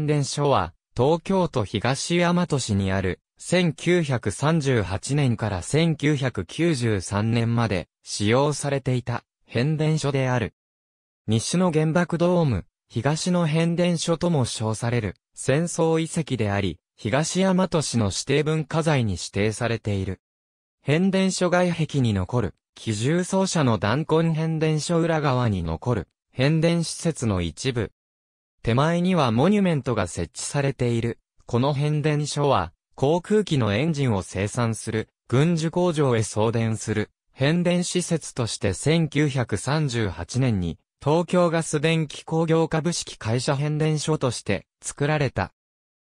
変電所は、東京都東大和市にある、1938年から1993年まで使用されていた変電所である。西の原爆ドーム、東の変電所とも称される戦争遺跡であり、東大和市の指定文化財に指定されている。変電所外壁に残る、機銃奏者の弾痕変電所裏側に残る、変電施設の一部、手前にはモニュメントが設置されている。この変電所は、航空機のエンジンを生産する、軍需工場へ送電する、変電施設として1938年に、東京ガス電気工業株式会社変電所として作られた。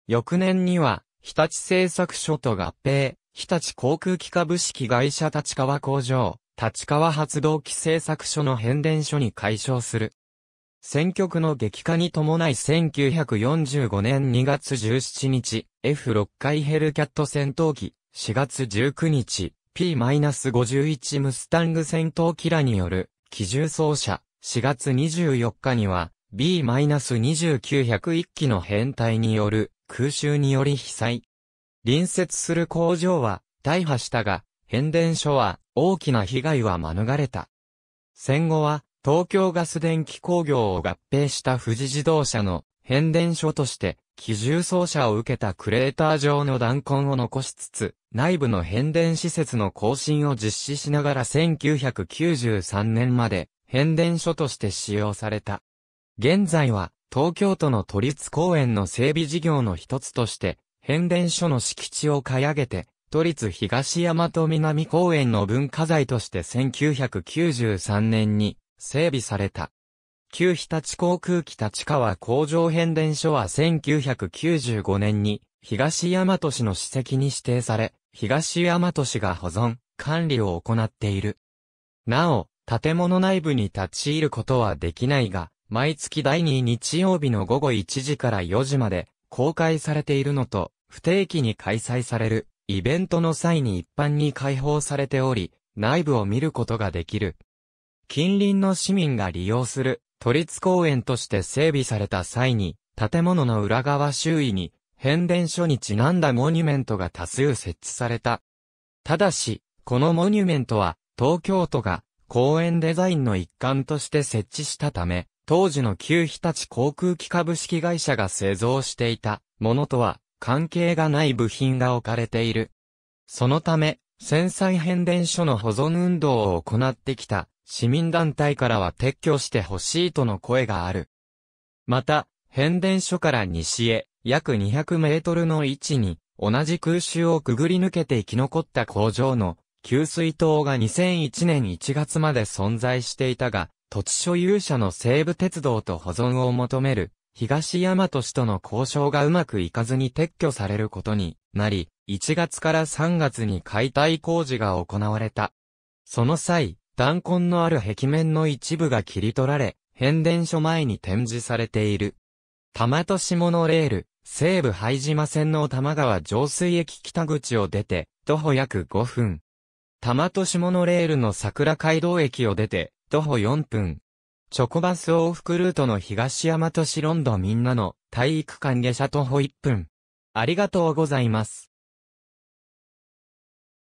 翌年には、日立製作所と合併、日立航空機株式会社立川工場、立川発動機製作所の変電所に解消する。戦局の激化に伴い1945年2月17日、F6 回ヘルキャット戦闘機、4月19日、P-51 ムスタング戦闘機らによる、機銃装車、4月24日には、B-2901 機の編隊による、空襲により被災。隣接する工場は、大破したが、変電所は、大きな被害は免れた。戦後は、東京ガス電気工業を合併した富士自動車の変電所として、機重装車を受けたクレーター上の弾痕を残しつつ、内部の変電施設の更新を実施しながら1993年まで変電所として使用された。現在は東京都の都立公園の整備事業の一つとして、変電所の敷地を買い上げて、都立東大和南公園の文化財として1993年に整備された。旧日立航空機立川工場変電所は1995年に東大和市の史跡に指定され、東大和市が保存、管理を行っている。なお、建物内部に立ち入ることはできないが、毎月第2日曜日の午後1時から4時まで公開されているのと、不定期に開催されるイベントの際に一般に開放されており、内部を見ることができる。近隣の市民が利用する都立公園として整備された際に、建物の裏側周囲に変電所にちなんだモニュメントが多数設置された。ただし、このモニュメントは東京都が公園デザインの一環として設置したため、当時の旧日立航空機株式会社が製造していたものとは関係がない部品が置かれている。そのため、繊細変電所の保存運動を行ってきた市民団体からは撤去してほしいとの声がある。また、変電所から西へ約200メートルの位置に、同じ空襲をくぐり抜けて生き残った工場の給水塔が2001年1月まで存在していたが、土地所有者の西武鉄道と保存を求める東大和市との交渉がうまくいかずに撤去されることになり、1月から3月に解体工事が行われた。その際、弾痕のある壁面の一部が切り取られ、変電所前に展示されている。玉市モノレール、西武廃島線の玉川上水駅北口を出て、徒歩約5分。玉市モノレールの桜街道駅を出て、徒歩4分。チョコバス往復ルートの東山都市ロンドみんなの体育館下車徒歩1分。ありがとうございます。